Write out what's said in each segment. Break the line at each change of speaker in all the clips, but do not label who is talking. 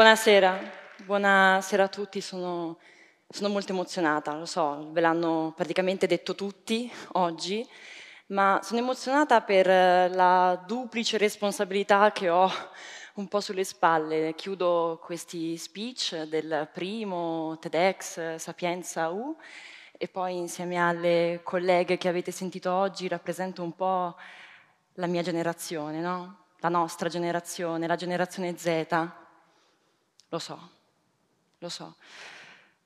buonasera. Buonasera a tutti, sono, sono molto emozionata, lo so, ve l'hanno praticamente detto tutti oggi, ma sono emozionata per eh, la duplice responsabilità che ho un po' sulle spalle. Chiudo questi speech del primo TEDx Sapienza U e poi insieme alle colleghe che avete sentito oggi rappresento un po' la mia generazione, no? la nostra generazione, la generazione Z, lo so, lo so.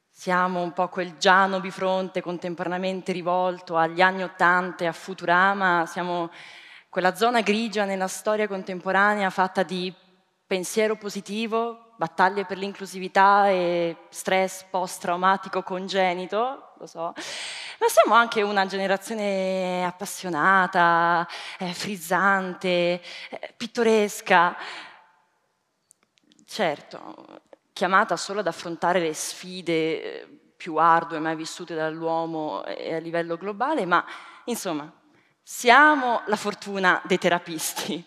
Siamo un po' quel Giano Bifronte contemporaneamente rivolto agli anni Ottanta e a Futurama, siamo quella zona grigia nella storia contemporanea fatta di pensiero positivo, battaglie per l'inclusività e stress post-traumatico congenito, lo so, ma siamo anche una generazione appassionata, eh, frizzante, eh, pittoresca certo, chiamata solo ad affrontare le sfide eh, più ardue mai vissute dall'uomo e eh, a livello globale, ma insomma, siamo la fortuna dei terapisti.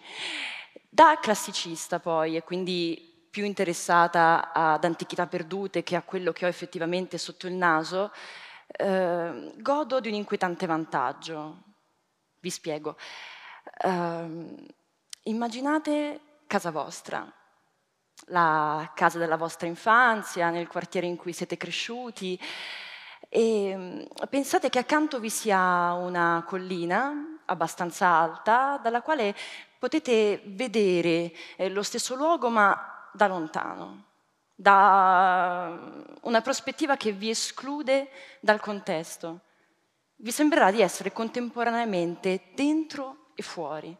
Da classicista poi, e quindi più interessata ad antichità perdute che a quello che ho effettivamente sotto il naso, eh, godo di un inquietante vantaggio. Vi spiego. Eh, immaginate casa vostra, la casa della vostra infanzia, nel quartiere in cui siete cresciuti. E mm, pensate che accanto vi sia una collina abbastanza alta dalla quale potete vedere eh, lo stesso luogo ma da lontano, da mm, una prospettiva che vi esclude dal contesto. Vi sembrerà di essere contemporaneamente dentro e fuori.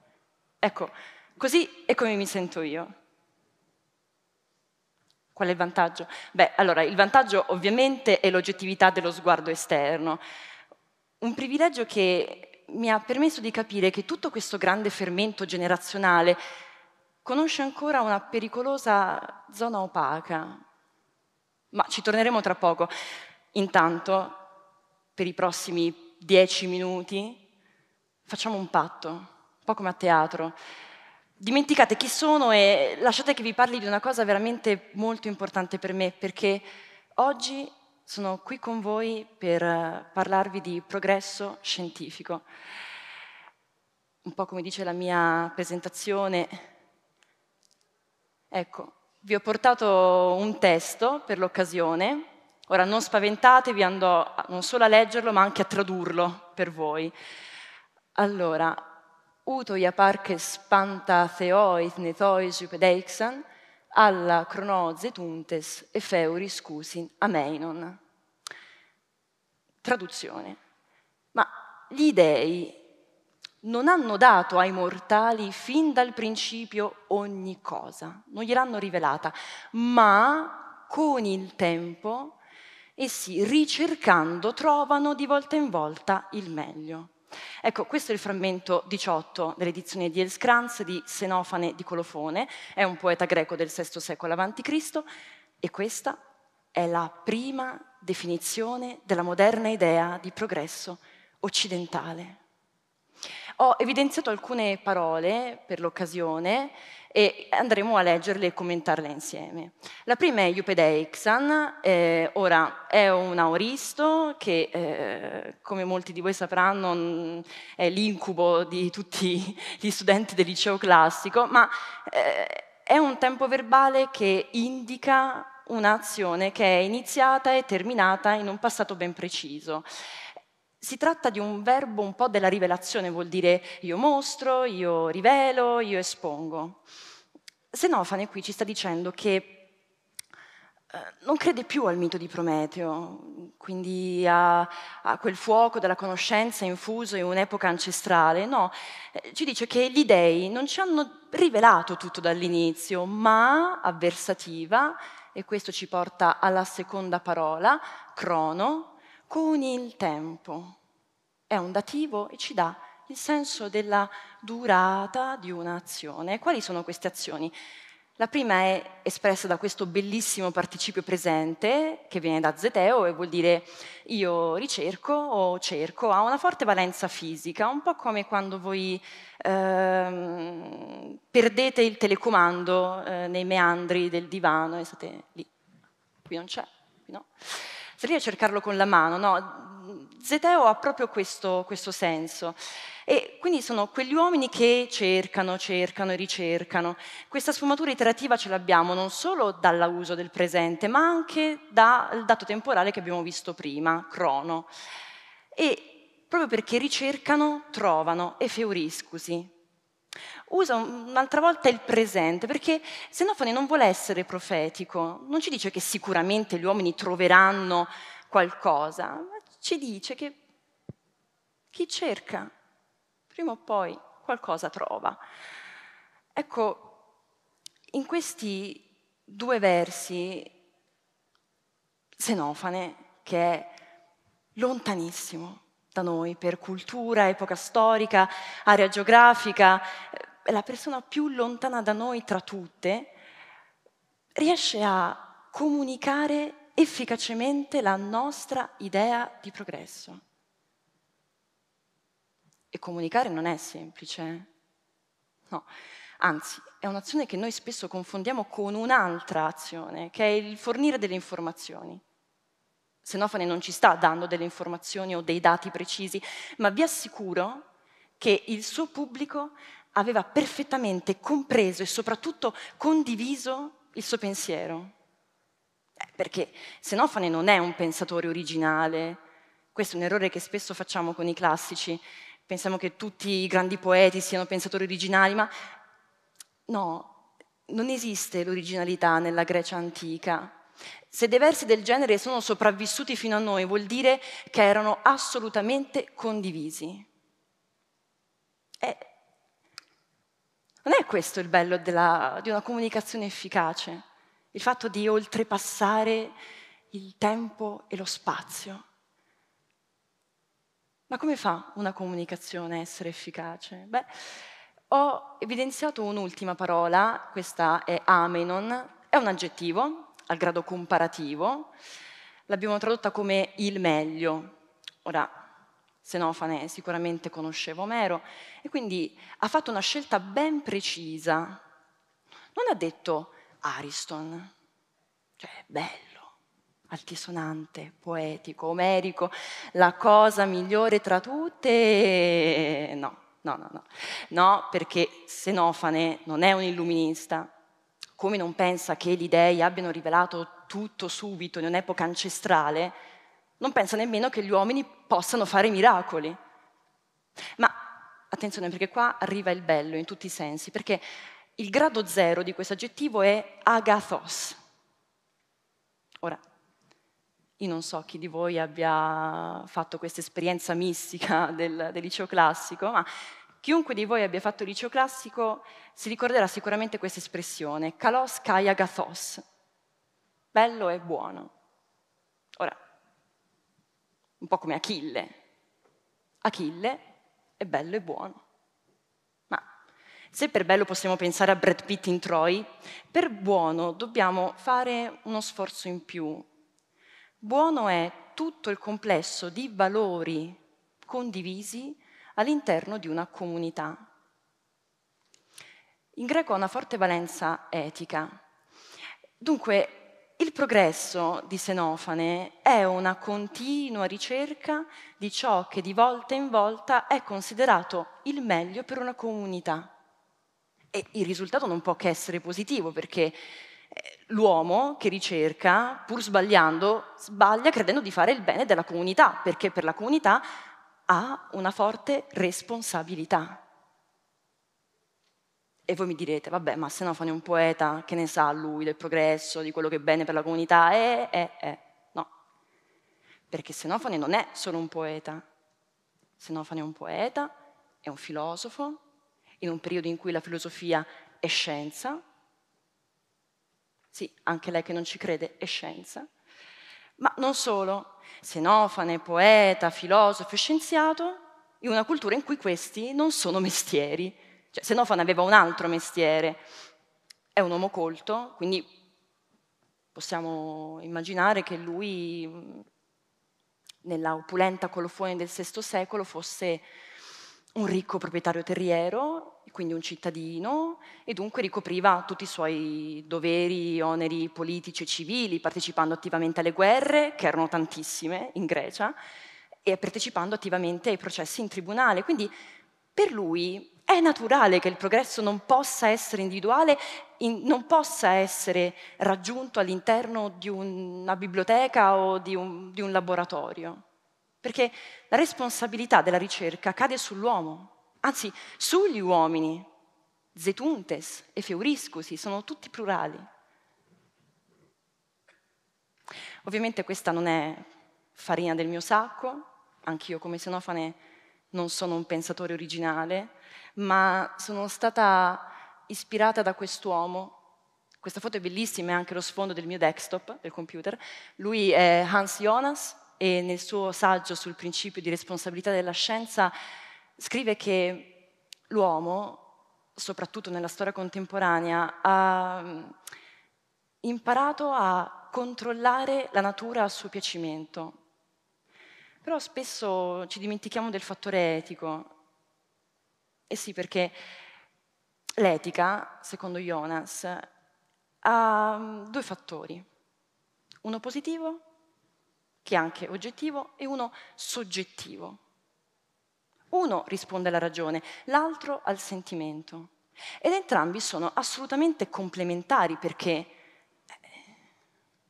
Ecco, così è come mi sento io. Qual è il vantaggio? Beh, allora, il vantaggio ovviamente è l'oggettività dello sguardo esterno. Un privilegio che mi ha permesso di capire che tutto questo grande fermento generazionale conosce ancora una pericolosa zona opaca. Ma ci torneremo tra poco. Intanto, per i prossimi dieci minuti, facciamo un patto, un po' come a teatro dimenticate chi sono e lasciate che vi parli di una cosa veramente molto importante per me, perché oggi sono qui con voi per eh, parlarvi di progresso scientifico. Un po' come dice la mia presentazione. Ecco, vi ho portato un testo per l'occasione. Ora non spaventatevi, andò non solo a leggerlo ma anche a tradurlo per voi. Allora, ούτω parches panta theois nethois upedeixan, alla chronoze tuntes e feuri scusin ameinon. Traduzione. Ma gli dèi non hanno dato ai mortali fin dal principio ogni cosa, non gliel'hanno rivelata, ma con il tempo essi ricercando trovano di volta in volta il meglio. Ecco, questo è il frammento 18 dell'edizione di Elskranz di Senofane di Colofone, è un poeta greco del VI secolo a.C. e questa è la prima definizione della moderna idea di progresso occidentale. Ho evidenziato alcune parole per l'occasione e andremo a leggerle e commentarle insieme. La prima è Iupedeixan, eh, ora è un aoristo che eh, come molti di voi sapranno è l'incubo di tutti gli studenti del liceo classico, ma eh, è un tempo verbale che indica un'azione che è iniziata e terminata in un passato ben preciso. Si tratta di un verbo un po' della rivelazione, vuol dire io mostro, io rivelo, io espongo. Xenofane qui ci sta dicendo che eh, non crede più al mito di Prometeo, quindi a, a quel fuoco della conoscenza infuso in un'epoca ancestrale, no, eh, ci dice che gli dei non ci hanno rivelato tutto dall'inizio, ma avversativa, e questo ci porta alla seconda parola, crono, con il tempo. È un dativo e ci dà il senso della durata di un'azione. Quali sono queste azioni? La prima è espressa da questo bellissimo participio presente che viene da Zeteo e vuol dire io ricerco o cerco, ha una forte valenza fisica, un po' come quando voi ehm, perdete il telecomando eh, nei meandri del divano e state lì, qui non c'è, qui no. State lì a cercarlo con la mano, no? Zeteo ha proprio questo, questo senso. E quindi sono quegli uomini che cercano, cercano e ricercano. Questa sfumatura iterativa ce l'abbiamo non solo dall'uso del presente, ma anche dal dato temporale che abbiamo visto prima, crono. E proprio perché ricercano, trovano, e feuriscusi. Usa un'altra volta il presente, perché Xenofone non vuole essere profetico, non ci dice che sicuramente gli uomini troveranno qualcosa, ma ci dice che chi cerca prima o poi qualcosa trova. Ecco, in questi due versi Xenofane, che è lontanissimo da noi per cultura, epoca storica, area geografica, è eh, la persona più lontana da noi tra tutte, riesce a comunicare efficacemente la nostra idea di progresso. E comunicare non è semplice, no. Anzi, è un'azione che noi spesso confondiamo con un'altra azione, che è il fornire delle informazioni. Senofane non ci sta dando delle informazioni o dei dati precisi, ma vi assicuro che il suo pubblico aveva perfettamente compreso e soprattutto condiviso il suo pensiero. Eh, perché Senofane non è un pensatore originale, questo è un errore che spesso facciamo con i classici, pensiamo che tutti i grandi poeti siano pensatori originali, ma no, non esiste l'originalità nella Grecia antica. Se dei versi del genere sono sopravvissuti fino a noi vuol dire che erano assolutamente condivisi. E non è questo il bello della, di una comunicazione efficace, il fatto di oltrepassare il tempo e lo spazio. Ma come fa una comunicazione a essere efficace? Beh, ho evidenziato un'ultima parola, questa è amenon, è un aggettivo al grado comparativo, l'abbiamo tradotta come il meglio. Ora, Xenofane sicuramente conosceva Omero e quindi ha fatto una scelta ben precisa. Non ha detto Ariston, cioè bello altisonante, poetico, omerico, la cosa migliore tra tutte. No, no, no, no. No, perché Senofane non è un illuminista, come non pensa che gli dei abbiano rivelato tutto subito in un'epoca ancestrale, non pensa nemmeno che gli uomini possano fare miracoli. Ma attenzione perché qua arriva il bello in tutti i sensi, perché il grado zero di questo aggettivo è agathos. Ora, io non so chi di voi abbia fatto questa esperienza mistica del, del liceo classico, ma chiunque di voi abbia fatto liceo classico si ricorderà sicuramente questa espressione, kalos kai agathos, bello e buono. Ora, un po' come Achille. Achille è bello e buono. Ma se per bello possiamo pensare a Brad Pitt in Troy, per buono dobbiamo fare uno sforzo in più, Buono è tutto il complesso di valori condivisi all'interno di una comunità. In greco ha una forte valenza etica. Dunque, il progresso di Senofane è una continua ricerca di ciò che di volta in volta è considerato il meglio per una comunità. E il risultato non può che essere positivo perché l'uomo che ricerca, pur sbagliando, sbaglia credendo di fare il bene della comunità, perché per la comunità ha una forte responsabilità. E voi mi direte, vabbè, ma se no fane un poeta, che ne sa lui del progresso, di quello che è bene per la comunità? Eh, eh, eh. No. Perché Senofane non è solo un poeta. Senofane è un poeta, è un filosofo, in un periodo in cui la filosofia è scienza, sì, anche lei che non ci crede è scienza. Ma non solo, xenofane, poeta, filosofo e scienziato, in una cultura in cui questi non sono mestieri. Cioè, Xenofane aveva un altro mestiere, è un uomo colto, quindi possiamo immaginare che lui, mm, nella opulenta colofone del VI secolo, fosse un ricco proprietario terriero, quindi un cittadino, e dunque ricopriva tutti i suoi doveri, oneri politici e civili, partecipando attivamente alle guerre, che erano tantissime in Grecia, e partecipando attivamente ai processi in tribunale. Quindi per lui è naturale che il progresso non possa essere individuale, in, non possa essere raggiunto all'interno di una biblioteca o di un, di un laboratorio perché la responsabilità della ricerca cade sull'uomo, anzi sugli uomini. Zetuntes e feuriscusi sono tutti plurali. Ovviamente questa non è farina del mio sacco, anch'io come xenofane non sono un pensatore originale, ma sono stata ispirata da quest'uomo. Questa foto è bellissima, è anche lo sfondo del mio desktop, del computer. Lui è Hans Jonas, e nel suo saggio sul principio di responsabilità della scienza scrive che l'uomo, soprattutto nella storia contemporanea, ha imparato a controllare la natura a suo piacimento. Però spesso ci dimentichiamo del fattore etico. E eh sì, perché l'etica, secondo Jonas, ha mm, due fattori, uno positivo che è anche oggettivo, e uno soggettivo. Uno risponde alla ragione, l'altro al sentimento. Ed entrambi sono assolutamente complementari perché eh,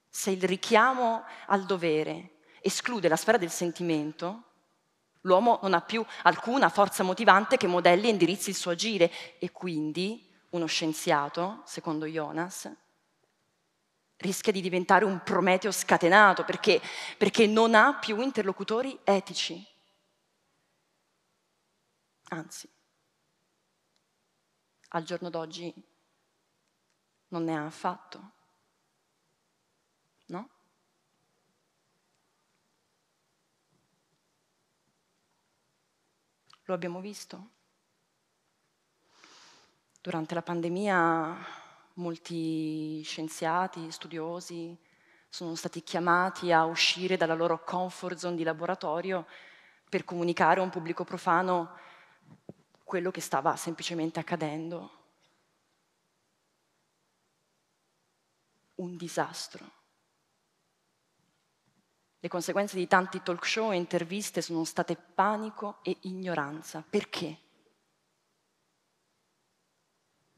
se il richiamo al dovere esclude la sfera del sentimento, l'uomo non ha più alcuna forza motivante che modelli e indirizzi il suo agire e quindi uno scienziato, secondo Jonas, rischia di diventare un Prometeo scatenato perché, perché non ha più interlocutori etici. Anzi, al giorno d'oggi non ne ha affatto. No? Lo abbiamo visto. Durante la pandemia molti scienziati, studiosi sono stati chiamati a uscire dalla loro comfort zone di laboratorio per comunicare a un pubblico profano quello che stava semplicemente accadendo. Un disastro. Le conseguenze di tanti talk show e interviste sono state panico e ignoranza. Perché?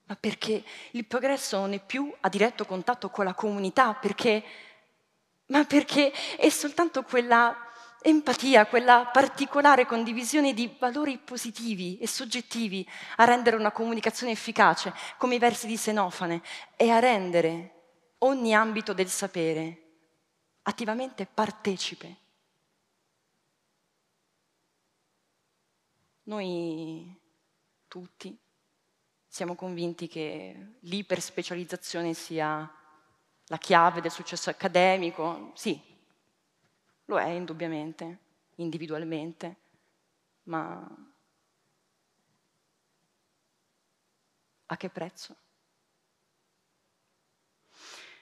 ma perché il progresso non è più a diretto contatto con la comunità, perché, ma perché è soltanto quella empatia, quella particolare condivisione di valori positivi e soggettivi a rendere una comunicazione efficace, come i versi di Senofane, e a rendere ogni ambito del sapere attivamente partecipe. Noi tutti siamo convinti che l'iperspecializzazione sia la chiave del successo accademico. Sì, lo è indubbiamente, individualmente, ma a che prezzo?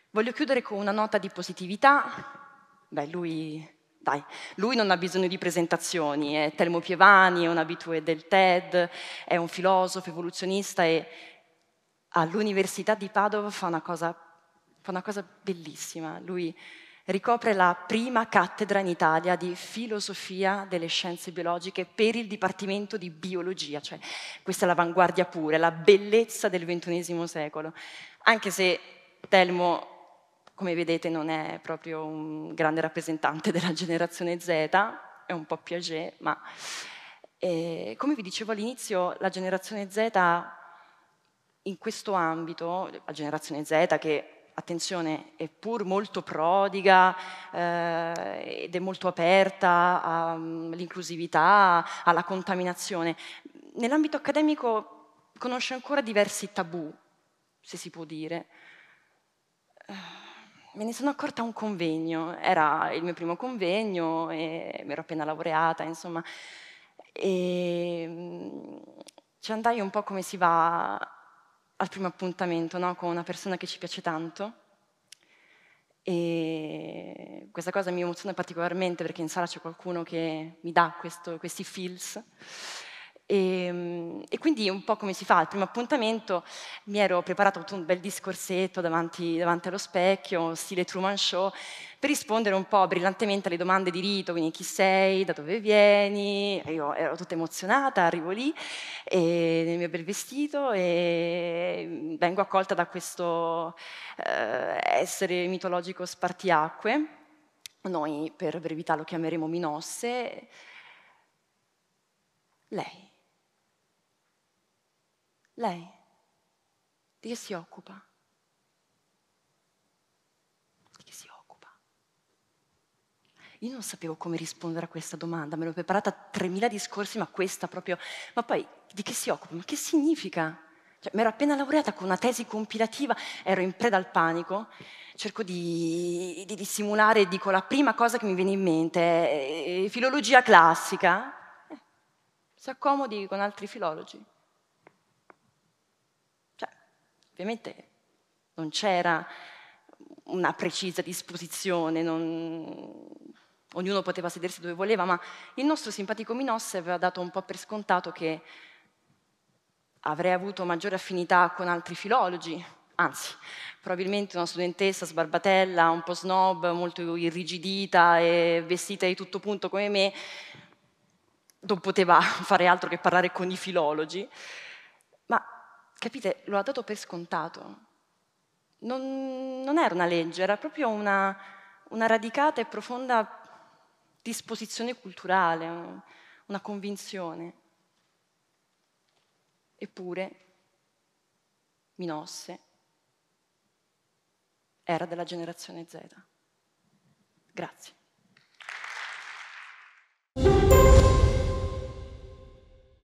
Voglio chiudere con una nota di positività. Beh, lui dai, lui non ha bisogno di presentazioni, è Telmo Pievani, è un abitue del TED, è un filosofo evoluzionista e all'Università di Padova fa una cosa, fa una cosa bellissima. Lui ricopre la prima cattedra in Italia di filosofia delle scienze biologiche per il Dipartimento di Biologia, cioè questa è l'avanguardia pure, la bellezza del XXI secolo, anche se Telmo come vedete non è proprio un grande rappresentante della generazione Z, è un po' Piaget, ma eh, come vi dicevo all'inizio, la generazione Z in questo ambito, la generazione Z che attenzione, è pur molto prodiga eh, ed è molto aperta all'inclusività, mm, alla contaminazione. Nell'ambito accademico conosce ancora diversi tabù, se si può dire. Eh, me ne sono accorta a un convegno, era il mio primo convegno, e mi ero appena laureata, insomma, e mm, ci andai un po' come si va al primo appuntamento no? con una persona che ci piace tanto. E questa cosa mi emoziona particolarmente perché in sala c'è qualcuno che mi dà questo, questi feels. E, ehm, e, quindi un po' come si fa, al primo appuntamento mi ero preparato un bel discorsetto davanti, davanti allo specchio, stile Truman Show, per rispondere un po' brillantemente alle domande di rito, quindi chi sei, da dove vieni, io ero tutta emozionata, arrivo lì e, nel mio bel vestito e vengo accolta da questo eh, essere mitologico spartiacque, noi per brevità lo chiameremo Minosse, lei lei di che si occupa? Di che si occupa? Io non sapevo come rispondere a questa domanda, me l'ho preparata 3.000 discorsi, ma questa proprio... Ma poi, di che si occupa? Ma che significa? Cioè, mi ero appena laureata con una tesi compilativa, ero in preda al panico, cerco di, di dissimulare, dico la prima cosa che mi viene in mente, è eh, eh, filologia classica. Eh, si accomodi con altri filologi. Ovviamente non c'era una precisa disposizione, non... ognuno poteva sedersi dove voleva, ma il nostro simpatico Minosse aveva dato un po' per scontato che avrei avuto maggiore affinità con altri filologi, anzi, probabilmente una studentessa sbarbatella, un po' snob, molto irrigidita e vestita di tutto punto come me, non poteva fare altro che parlare con i filologi capite, lo ha dato per scontato. Non, non era una legge, era proprio una, una radicata e profonda disposizione culturale, una convinzione. Eppure, Minosse era della generazione Z. Grazie.